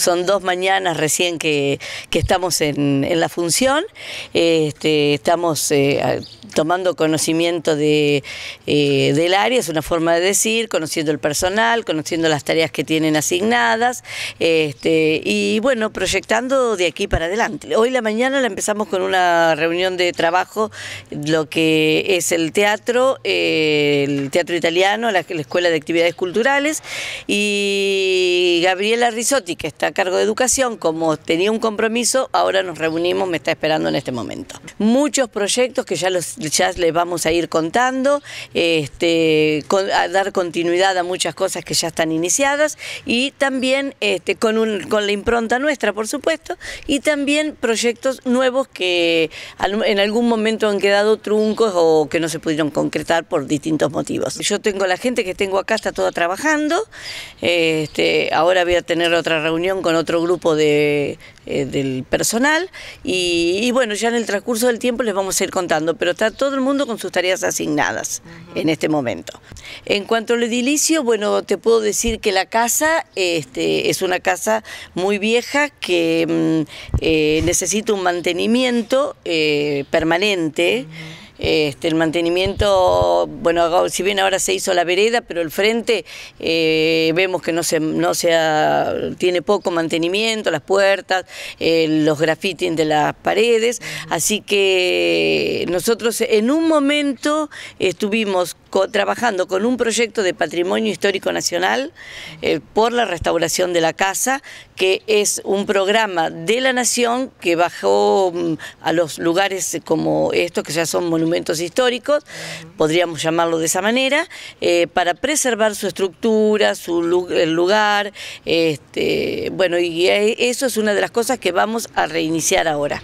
Son dos mañanas recién que, estamos en, la función. Este, estamos eh, tomando conocimiento de, eh, del área, es una forma de decir, conociendo el personal, conociendo las tareas que tienen asignadas este, y bueno, proyectando de aquí para adelante. Hoy la mañana la empezamos con una reunión de trabajo, lo que es el teatro, eh, el teatro italiano, la, la Escuela de Actividades Culturales y Gabriela Risotti, que está a cargo de educación, como tenía un compromiso, ahora nos reunimos, me está esperando en este momento. Muchos proyectos que ya los ya les vamos a ir contando, este, a dar continuidad a muchas cosas que ya están iniciadas y también este, con, la impronta nuestra, por supuesto, y también proyectos nuevos que en algún momento han quedado truncos o que no se pudieron concretar por distintos motivos. Yo tengo la gente que tengo acá, está toda trabajando, este, ahora voy a tener otra reunión con otro grupo de, eh, del personal y, bueno, ya en el transcurso del tiempo les vamos a ir contando, pero está todo el mundo con sus tareas asignadas en este momento. En cuanto al edilicio, bueno, te puedo decir que la casa este, es una casa muy vieja que mm, eh, necesita un mantenimiento eh, permanente. Este, el mantenimiento, bueno, si bien ahora se hizo la vereda, pero el frente eh, vemos que no se, no se tiene poco mantenimiento, las puertas, eh, los grafitis de las paredes, así que nosotros en un momento estuvimos trabajando con un proyecto de patrimonio histórico nacional eh, por la restauración de la casa, que es un programa de la nación que bajó mm, a los lugares eh, como estos, que ya son monumentos históricos, podríamos llamarlo de esa manera, eh, para preservar su estructura, su el lugar, este, bueno, y eso es una de las cosas que vamos a reiniciar ahora.